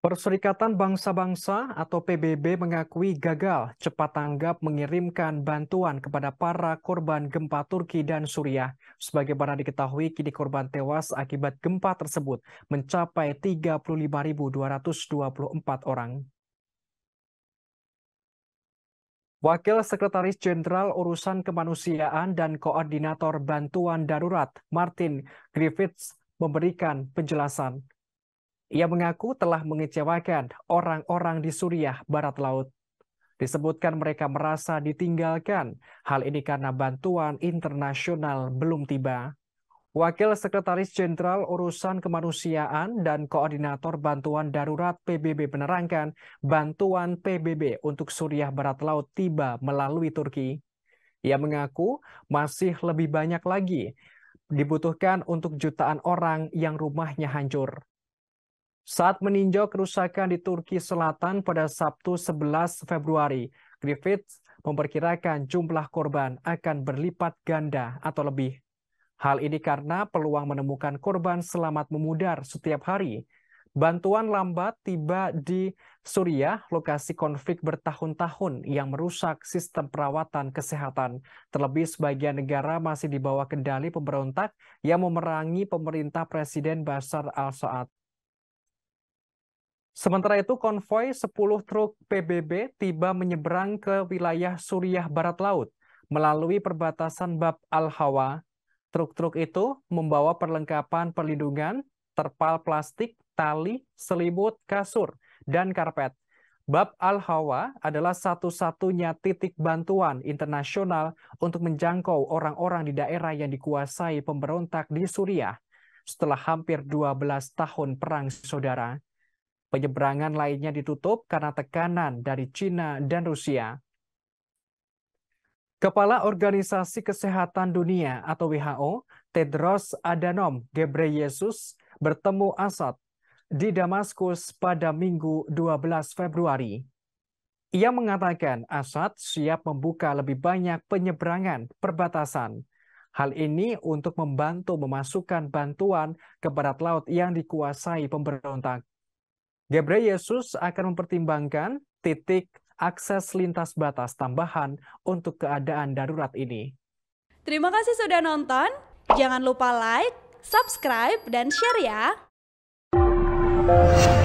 Perserikatan Bangsa-Bangsa atau PBB mengakui gagal cepat tanggap mengirimkan bantuan kepada para korban gempa Turki dan Suriah. Sebagaimana diketahui, kini korban tewas akibat gempa tersebut mencapai 35.224 orang. Wakil Sekretaris Jenderal Urusan Kemanusiaan dan Koordinator Bantuan Darurat Martin Griffiths memberikan penjelasan. Ia mengaku telah mengecewakan orang-orang di Suriah Barat Laut. Disebutkan mereka merasa ditinggalkan. Hal ini karena bantuan internasional belum tiba. Wakil Sekretaris Jenderal Urusan Kemanusiaan dan Koordinator Bantuan Darurat PBB menerangkan bantuan PBB untuk Suriah Barat Laut tiba melalui Turki. Ia mengaku masih lebih banyak lagi dibutuhkan untuk jutaan orang yang rumahnya hancur. Saat meninjau kerusakan di Turki Selatan pada Sabtu 11 Februari, Griffiths memperkirakan jumlah korban akan berlipat ganda atau lebih. Hal ini karena peluang menemukan korban selamat memudar setiap hari. Bantuan lambat tiba di Suriah, lokasi konflik bertahun-tahun yang merusak sistem perawatan kesehatan. Terlebih sebagian negara masih dibawa kendali pemberontak yang memerangi pemerintah Presiden Bashar al-Assad. Sementara itu, konvoi 10 truk PBB tiba menyeberang ke wilayah Suriah Barat Laut melalui perbatasan Bab Al-Hawa. Truk-truk itu membawa perlengkapan perlindungan, terpal plastik, tali, selimut, kasur, dan karpet. Bab Al-Hawa adalah satu-satunya titik bantuan internasional untuk menjangkau orang-orang di daerah yang dikuasai pemberontak di Suriah setelah hampir 12 tahun perang saudara. Penyeberangan lainnya ditutup karena tekanan dari China dan Rusia. Kepala Organisasi Kesehatan Dunia atau WHO, Tedros Adhanom Ghebreyesus, bertemu Assad di Damaskus pada Minggu 12 Februari. Ia mengatakan Assad siap membuka lebih banyak penyeberangan perbatasan. Hal ini untuk membantu memasukkan bantuan ke barat laut yang dikuasai pemberontak. Gabriel Yesus akan mempertimbangkan titik akses lintas batas tambahan untuk keadaan darurat ini. Terima kasih sudah nonton. Jangan lupa like, subscribe, dan share ya.